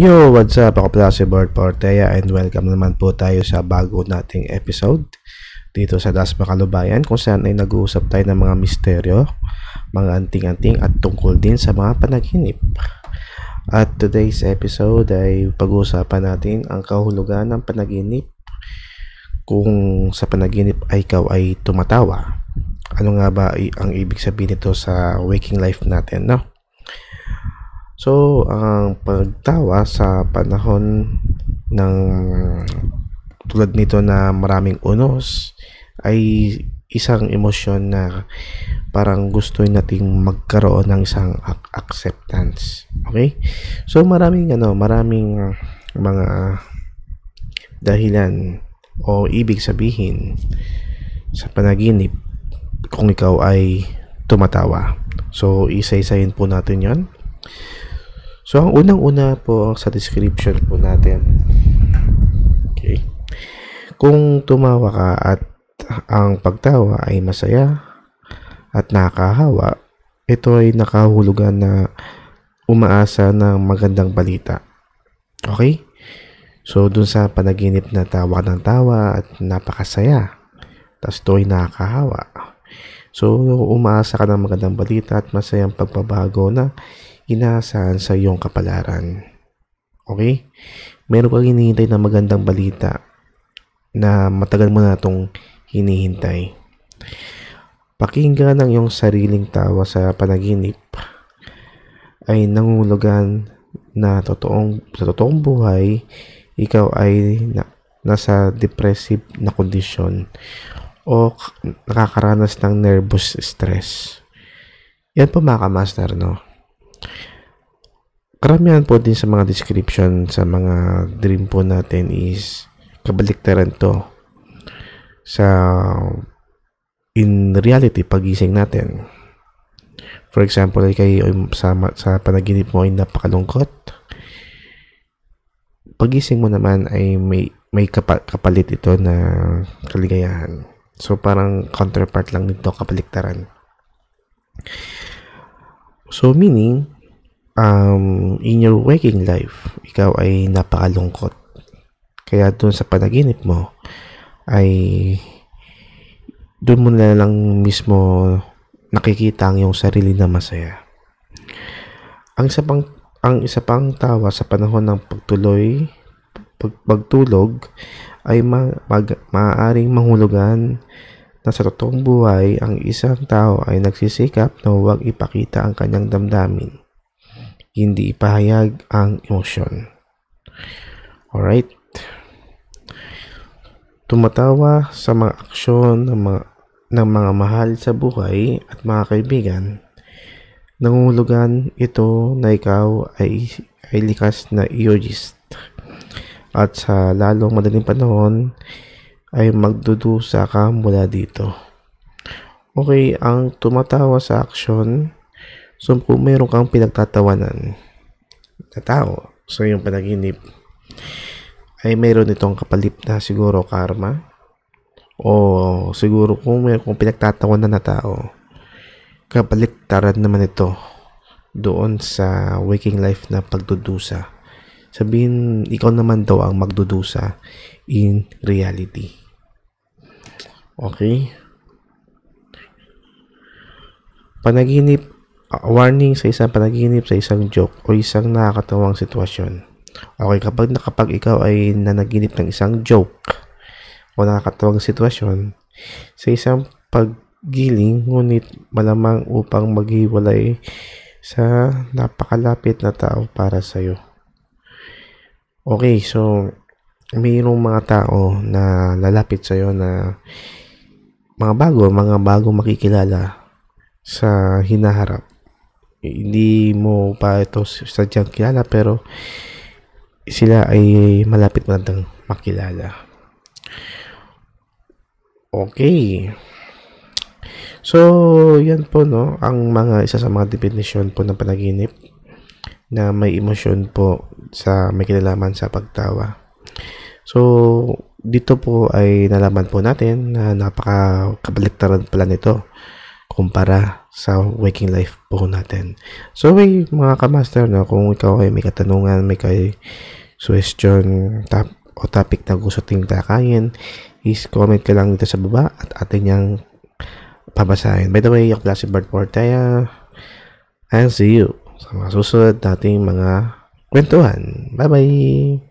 Yo, what's up? Ako pala si Bart Portea and welcome naman po tayo sa bago nating episode dito sa Das Makalubayan kung saan ay nag-uusap tayo ng mga misteryo, mga anting-anting at tungkol din sa mga panaginip. At today's episode ay pag-uusapan natin ang kahulugan ng panaginip kung sa panaginip ay ikaw ay tumatawa. Ano nga ba ang ibig sabihin nito sa waking life natin, no? So, ang pagtawa sa panahon ng tulad nito na maraming unos ay isang emosyon na parang gusto nating magkaroon ng isang acceptance. Okay? So, maraming ano, maraming ah, mga dahilan o ibig sabihin sa panaginip kung ikaw ay tumatawa. So, isa-isahin po natin yon So, ang unang-una po sa description po natin. Okay. Kung tumawa ka at ang pagtawa ay masaya at nakahawa, ito ay nakahulugan na umaasa ng magandang balita. Okay? So, dun sa panaginip na tawa ng tawa at napakasaya. Tapos ito ay nakakahawa. So, umaasa ka ng magandang balita at masayang pagbabago na inaasahan sa iyong kapalaran. Okay? Meron kang hinihintay na magandang balita na matagal mo na itong hinihintay. Pakinggan ang iyong sariling tawa sa panaginip ay nangulugan na totoong, sa totoong buhay, ikaw ay na, nasa depressive na kondisyon o nakakaranas ng nervous stress. Yan po mga kamaster, no? Karamihan po din sa mga description sa mga dream po natin is kabaliktaran to sa in reality pagising natin. For example, ay kayo sa, sa panaginip mo ay napakalungkot. Pagising mo naman ay may may kapalit ito na kaligayahan. So parang counterpart lang nito kapaliktaran. So meaning, um, in your waking life, ikaw ay napakalungkot. Kaya doon sa panaginip mo, ay doon mo na lang mismo nakikita ang iyong sarili na masaya. Ang isa pang, ang isa pang tawa sa panahon ng pagtuloy, pag, pagtulog, ay ma, mag, maaaring mahulugan na sa totoong buhay ang isang tao ay nagsisikap na huwag ipakita ang kanyang damdamin. Hindi ipahayag ang emosyon. Alright? Tumatawa sa mga aksyon ng mga, ng mga mahal sa buhay at mga kaibigan. Nangulugan ito na ikaw ay, ay likas na eologist. At sa lalong madaling panahon, ay magdudusa ka mula dito. Okay, ang tumatawa sa action, so kung meron kang pinagtatawanan na tao, so yung panaginip, ay meron itong kapalit na siguro karma, o siguro kung meron kong pinagtatawanan na tao, kapaliktaran naman ito doon sa waking life na pagdudusa. Sabihin, ikaw naman daw ang magdudusa in reality. Okay? Panaginip, uh, warning sa isang panaginip sa isang joke o isang nakakatawang sitwasyon. Okay, kapag nakapag ikaw ay nanaginip ng isang joke o nakakatawang sitwasyon, sa isang paggiling ngunit malamang upang maghiwalay sa napakalapit na tao para sa iyo. Okay, so mayroong mga tao na lalapit sa'yo na mga bago, mga bago makikilala sa hinaharap. Hindi mo pa ito sadyang kilala pero sila ay malapit mo lang makilala. Okay. So, yan po no, ang mga isa sa mga definition po ng panaginip na may emosyon po sa may kinalaman sa pagtawa. So, dito po ay nalaman po natin na napaka-kabaliktaran pala nito kumpara sa waking life po natin. So, may mga kamaster, no, kung ikaw ay may katanungan, may kay suggestion tap, o topic na gusto ting talakayin, is comment ka lang dito sa baba at atin niyang pabasahin. By the way, yung Classy Bird Portaya, and see you sa mga susunod nating mga kwentuhan. Bye-bye!